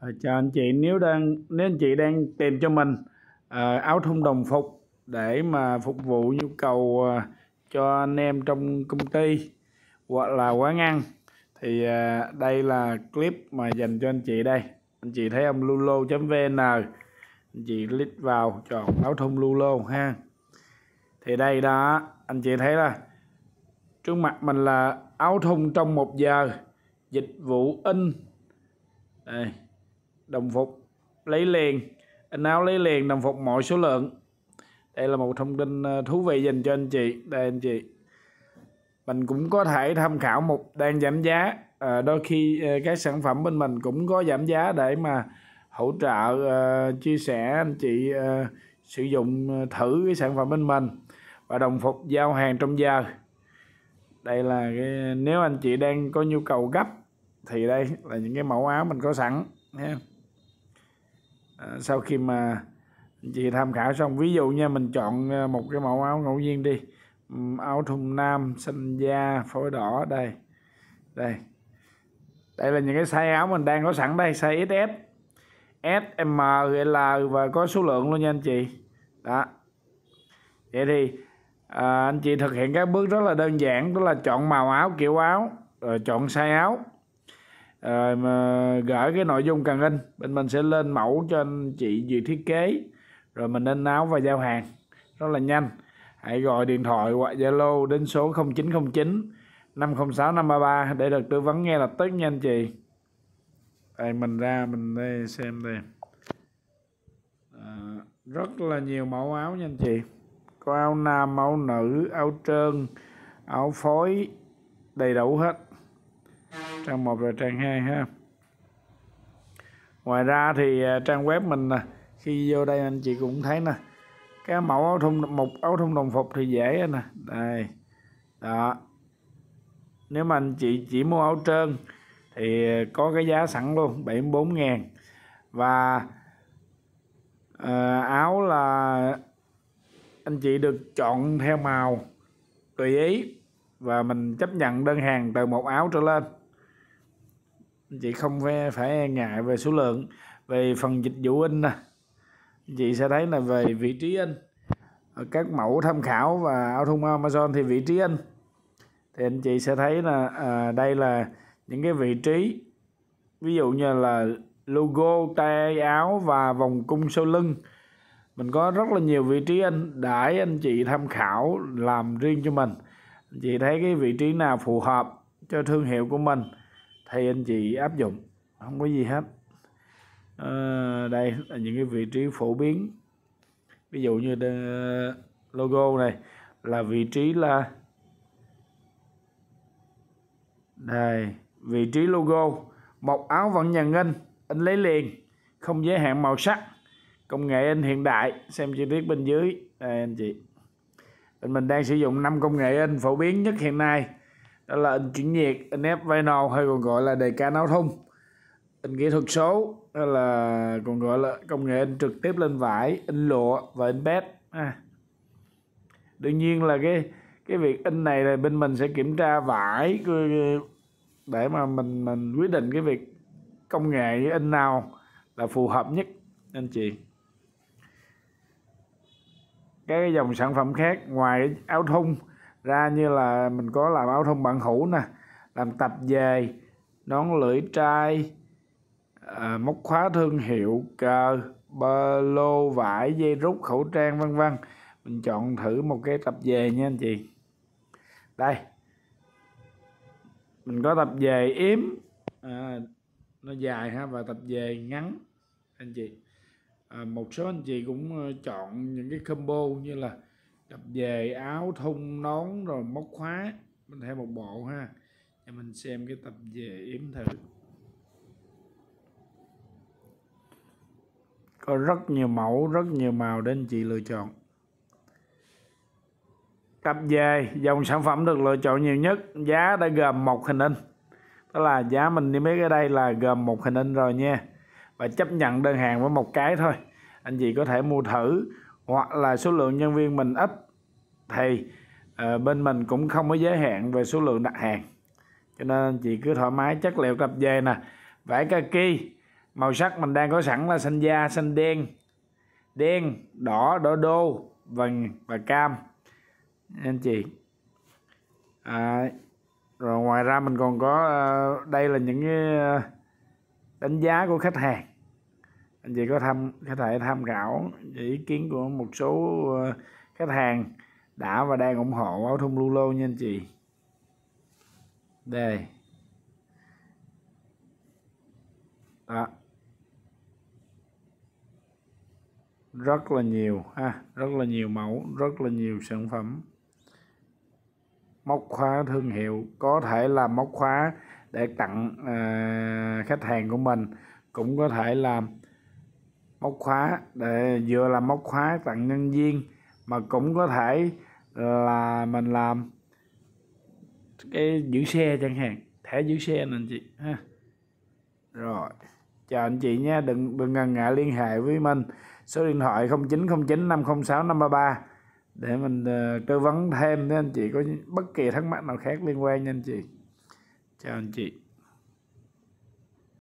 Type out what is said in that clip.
À, chào anh chị nếu đang nếu anh chị đang tìm cho mình à, áo thun đồng phục để mà phục vụ nhu cầu à, cho anh em trong công ty hoặc là quán ăn thì đây là clip mà dành cho anh chị đây anh chị thấy ông lulo.vn anh chị click vào chọn áo thun lulo ha thì đây đó anh chị thấy là trước mặt mình là áo thun trong một giờ dịch vụ in đây đồng phục lấy liền in áo lấy liền đồng phục mọi số lượng đây là một thông tin ờ, thú vị dành cho anh chị đây anh chị mình cũng có thể tham khảo một đang giảm giá à, đôi khi ờ, các sản phẩm bên mình cũng có giảm giá để mà hỗ trợ uh, chia sẻ anh chị uh, sử dụng thử cái sản phẩm bên mình và đồng phục giao hàng trong giờ đây là cái, nếu anh chị đang có nhu cầu gấp thì đây là những cái mẫu áo mình có sẵn nha yeah. À, sau khi mà chị tham khảo xong ví dụ nha mình chọn à, một cái mẫu áo ngẫu nhiên đi áo thun nam xanh da phối đỏ đây đây đây là những cái size áo mình đang có sẵn đây size XS S M L và có số lượng luôn nha anh chị đó vậy thì à, anh chị thực hiện các bước rất là đơn giản đó là chọn màu áo kiểu áo rồi chọn size áo rồi mà gửi cái nội dung cần in bên mình sẽ lên mẫu cho anh chị duyệt thiết kế rồi mình in áo và giao hàng rất là nhanh hãy gọi điện thoại hoặc zalo đến số 0909 506 533 để được tư vấn ngay lập tức nha anh chị đây mình ra mình đây xem đây à, rất là nhiều mẫu áo nha anh chị có áo nam áo nữ áo trơn áo phối đầy đủ hết trang 1 rồi trang 2 ha ngoài ra thì à, trang web mình khi vô đây anh chị cũng thấy nè cái mẫu áo thun một áo thun đồng phục thì dễ nè đây đó nếu mà anh chị chỉ mua áo trơn thì có cái giá sẵn luôn 74 ngàn và à, áo là anh chị được chọn theo màu tùy ý và mình chấp nhận đơn hàng từ một áo trở lên chị không phải, ngại về số lượng về phần dịch vụ in nè chị sẽ thấy là về vị trí in ở các mẫu tham khảo và autumn amazon thì vị trí in thì anh chị sẽ thấy là à, đây là những cái vị trí ví dụ như là logo tay áo và vòng cung sau lưng mình có rất là nhiều vị trí anh để anh chị tham khảo làm riêng cho mình anh chị thấy cái vị trí nào phù hợp cho thương hiệu của mình thầy anh chị áp dụng không có gì hết à, đây là những cái vị trí phổ biến ví dụ như ờ, logo này là vị trí là đây vị trí logo mộc áo vẫn nhà in anh lấy liền không giới hạn màu sắc công nghệ in hiện đại xem chi tiết bên dưới đây anh chị mình đang sử dụng năm công nghệ in phổ biến nhất hiện nay đó là in chuyển nhiệt in ép vinyl hay còn gọi là đề ca náo thun in kỹ thuật số đó là còn gọi là công nghệ in trực tiếp lên vải in lụa và in bed à. đương nhiên là cái cái việc in này là bên mình sẽ kiểm tra vải để mà mình mình quyết định cái việc công nghệ in nào là phù hợp nhất anh chị các cái dòng sản phẩm khác ngoài áo thun ra như là mình có làm áo thông bằng hữu nè làm tập về nón lưỡi trai à, móc khóa thương hiệu cờ ba lô vải dây rút khẩu trang vân vân mình chọn thử một cái tập về nha anh chị đây mình có tập về yếm à, nó dài ha và tập về ngắn anh chị à, một số anh chị cũng ờ, chọn những cái combo như là cặp về áo thun nón rồi móc khóa mình theo một bộ ha cho mình xem cái tập về yếm thử có rất nhiều mẫu rất nhiều màu để anh chị lựa chọn cặp về dòng sản phẩm được lựa chọn nhiều nhất giá đã gồm một hình in đó là giá mình đi mấy cái đây là gồm một hình in rồi nha và chấp nhận đơn hàng với một cái thôi anh chị có thể mua thử hoặc là số lượng nhân viên mình ít thì uh, bên mình cũng không có giới hạn về số lượng đặt hàng cho nên chị cứ thoải mái chất liệu cặp về nè vải kaki màu sắc mình đang có sẵn là xanh da xanh đen đen đỏ đỏ đô vàng và cam anh chị à, rồi ngoài ra mình còn có ờ, đây là những cái ờ, đánh giá của khách hàng chị có tham có thể tham khảo ý kiến của một số ờ, khách hàng đã và đang ủng hộ áo thun lulo nha anh chị đây đó rất là nhiều ha rất là nhiều mẫu rất là nhiều sản phẩm móc khóa thương hiệu có thể là móc khóa để tặng uh, khách hàng của mình cũng có thể làm móc khóa để vừa là móc khóa tặng nhân viên mà cũng có thể là mình làm cái giữ xe chẳng hạn thẻ giữ xe nè anh chị ha rồi chào anh chị nha đừng đừng ngần ngại liên hệ với mình số điện thoại 0909 506 533 để mình ờ, tư vấn thêm nếu anh chị có bất kỳ thắc mắc nào khác liên quan nha anh chị chào anh chị